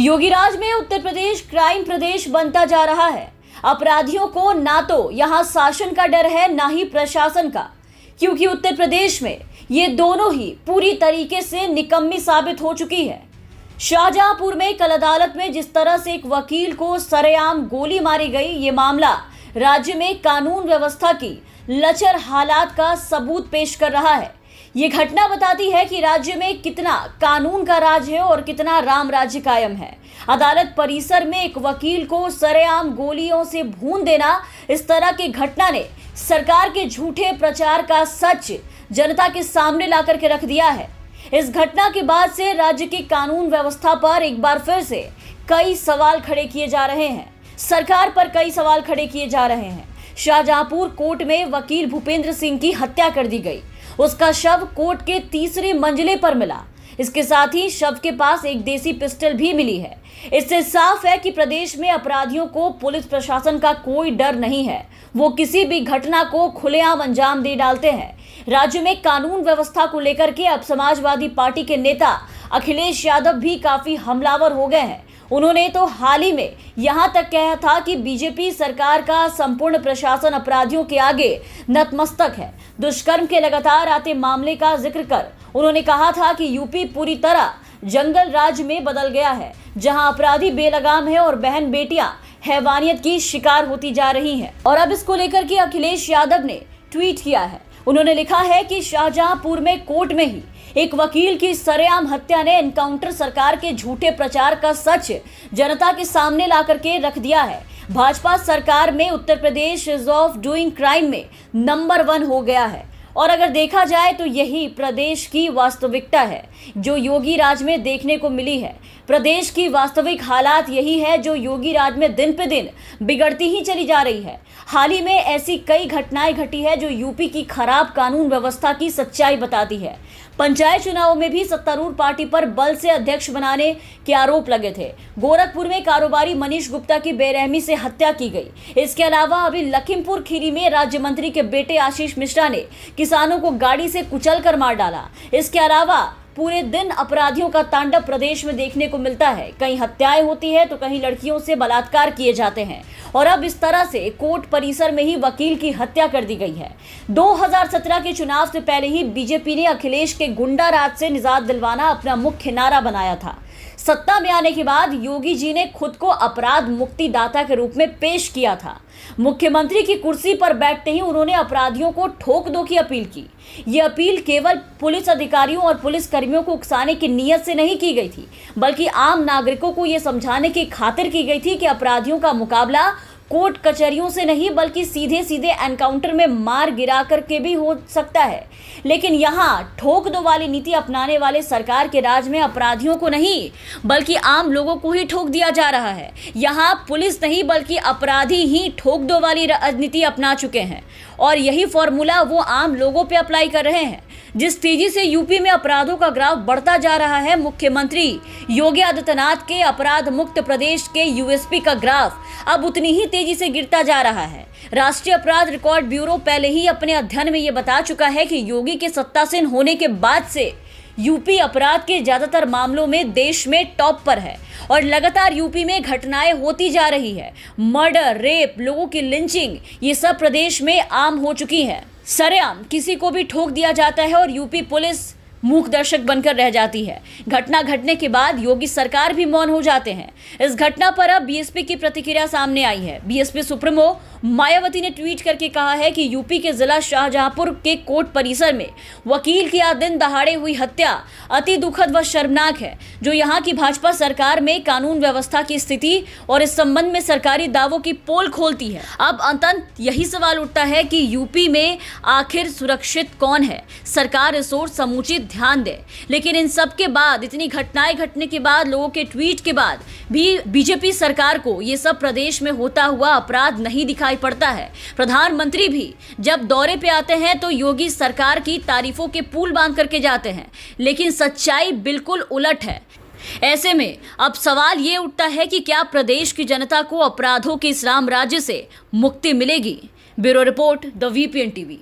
योगी राज में उत्तर प्रदेश क्राइम प्रदेश बनता जा रहा है अपराधियों को ना तो यहाँ शासन का डर है ना ही प्रशासन का क्योंकि उत्तर प्रदेश में ये दोनों ही पूरी तरीके से निकम्मी साबित हो चुकी है शाहजहांपुर में कल अदालत में जिस तरह से एक वकील को सरेआम गोली मारी गई ये मामला राज्य में कानून व्यवस्था की लचर हालात का सबूत पेश कर रहा है ये घटना बताती है कि राज्य में कितना कानून का राज है और कितना राम राज्य कायम है अदालत परिसर में एक वकील को सरेआम गोलियों से भून देना इस तरह की घटना ने सरकार के झूठे प्रचार का सच जनता के सामने ला करके रख दिया है इस घटना के बाद से राज्य की कानून व्यवस्था पर एक बार फिर से कई सवाल खड़े किए जा रहे हैं सरकार पर कई सवाल खड़े किए जा रहे हैं शाहजहांपुर कोर्ट में वकील भूपेंद्र सिंह की हत्या कर दी गई उसका शव कोर्ट के तीसरे मंजिले पर मिला इसके साथ ही शव के पास एक देसी पिस्टल भी मिली है इससे साफ है कि प्रदेश में अपराधियों को पुलिस प्रशासन का कोई डर नहीं है वो किसी भी घटना को खुलेआम अंजाम दे डालते हैं राज्य में कानून व्यवस्था को लेकर के अब समाजवादी पार्टी के नेता अखिलेश यादव भी काफी हमलावर हो गए हैं उन्होंने तो हाल ही में यहां तक कहा था कि बीजेपी सरकार का संपूर्ण प्रशासन अपराधियों के आगे नतमस्तक है दुष्कर्म के लगातार आते मामले का जिक्र कर उन्होंने कहा था कि यूपी पूरी तरह जंगल राज में बदल गया है जहां अपराधी बेलगाम है और बहन बेटियां हैवानियत की शिकार होती जा रही हैं और अब इसको लेकर के अखिलेश यादव ने ट्वीट किया है उन्होंने लिखा है कि शाहजहांपुर में कोर्ट में ही एक वकील की सरेआम हत्या ने एनकाउंटर सरकार के झूठे प्रचार का सच जनता के सामने ला करके रख दिया है भाजपा सरकार में Uttar Pradesh is of doing crime में नंबर वन हो गया है और अगर देखा जाए तो यही प्रदेश की वास्तविकता है जो योगी राज में देखने को मिली है प्रदेश की वास्तविक हालात यही है जो योगी राज में दिन पे दिन बिगड़ती ही चली जा रही है हाल ही में ऐसी कई घटनाएं घटी है जो यूपी की खराब कानून व्यवस्था की सच्चाई बताती है पंचायत चुनाव में भी सत्तारूढ़ पार्टी पर बल से अध्यक्ष बनाने के आरोप लगे थे गोरखपुर में कारोबारी मनीष गुप्ता की बेरहमी से हत्या की गई इसके अलावा अभी लखीमपुर खीरी में राज्य मंत्री के बेटे आशीष मिश्रा ने किसानों को गाड़ी से कुचल कर मार डाला इसके अलावा पूरे दिन अपराधियों का तांडव प्रदेश में देखने को मिलता है कहीं हत्याएं होती है तो कहीं लड़कियों से बलात्कार किए जाते हैं और अब इस तरह से कोर्ट परिसर में ही वकील की हत्या कर दी गई है 2017 के चुनाव से पहले ही बीजेपी ने अखिलेश के गुंडा राज से निजात दिलवाना अपना मुख्य नारा बनाया था सत्ता में आने के बाद योगी जी ने खुद को अपराध मुक्तिदाता के रूप में पेश किया था मुख्यमंत्री की कुर्सी पर बैठते ही उन्होंने अपराधियों को ठोक दो की अपील की ये अपील केवल पुलिस अधिकारियों और पुलिस कर्मियों को उकसाने की नीयत से नहीं की गई थी बल्कि आम नागरिकों को यह समझाने की खातिर की गई थी कि अपराधियों का मुकाबला कोर्ट कचहरियों से नहीं बल्कि सीधे सीधे एनकाउंटर में मार गिरा कर के भी हो सकता है लेकिन यहाँ ठोक दो वाली नीति अपनाने वाले सरकार के राज में अपराधियों को नहीं बल्कि आम लोगों को ही ठोक दिया जा रहा है यहाँ पुलिस नहीं बल्कि अपराधी ही ठोक दो वाली राजनीति अपना चुके हैं और यही फॉर्मूला वो आम लोगों पर अप्लाई कर रहे हैं जिस तेजी से यूपी में अपराधों का ग्राफ बढ़ता जा रहा है मुख्यमंत्री योगी आदित्यनाथ के अपराध मुक्त प्रदेश के यूएसपी का ग्राफ अब उतनी ही तेजी से गिरता जा रहा है राष्ट्रीय अपराध रिकॉर्ड ब्यूरो पहले ही अपने अध्ययन में ये बता चुका है कि योगी के सत्तासीन होने के बाद से यूपी अपराध के ज्यादातर मामलों में देश में टॉप पर है और लगातार यूपी में घटनाएं होती जा रही है मर्डर रेप लोगों की लिंचिंग ये सब प्रदेश में आम हो चुकी है सरेआम किसी को भी ठोक दिया जाता है और यूपी पुलिस मूक दर्शक बनकर रह जाती है घटना घटने के बाद योगी सरकार भी मौन हो जाते हैं इस घटना पर अब बीएसपी की प्रतिक्रिया सामने आई है बीएसपी सुप्रीमो मायावती ने ट्वीट करके कहा है कि यूपी के जिला शाहजहांपुर के कोर्ट परिसर में वकील की आज दिन दहाड़े हुई हत्या अति दुखद व शर्मनाक है जो यहाँ की भाजपा सरकार में कानून व्यवस्था की स्थिति और इस संबंध में सरकारी दावों की पोल खोलती है अब अंतंत यही सवाल उठता है कि यूपी में आखिर सुरक्षित कौन है सरकार इस ओर समुचित ध्यान दे लेकिन इन सब के बाद इतनी घटनाएं घटने के बाद लोगों के ट्वीट के बाद भी बीजेपी सरकार को ये सब प्रदेश में होता हुआ अपराध नहीं दिखा दिखाई पड़ता है प्रधानमंत्री भी जब दौरे पे आते हैं तो योगी सरकार की तारीफों के पुल बांध करके जाते हैं लेकिन सच्चाई बिल्कुल उलट है ऐसे में अब सवाल ये उठता है कि क्या प्रदेश की जनता को अपराधों के इस राम राज्य से मुक्ति मिलेगी bureau report the VPN TV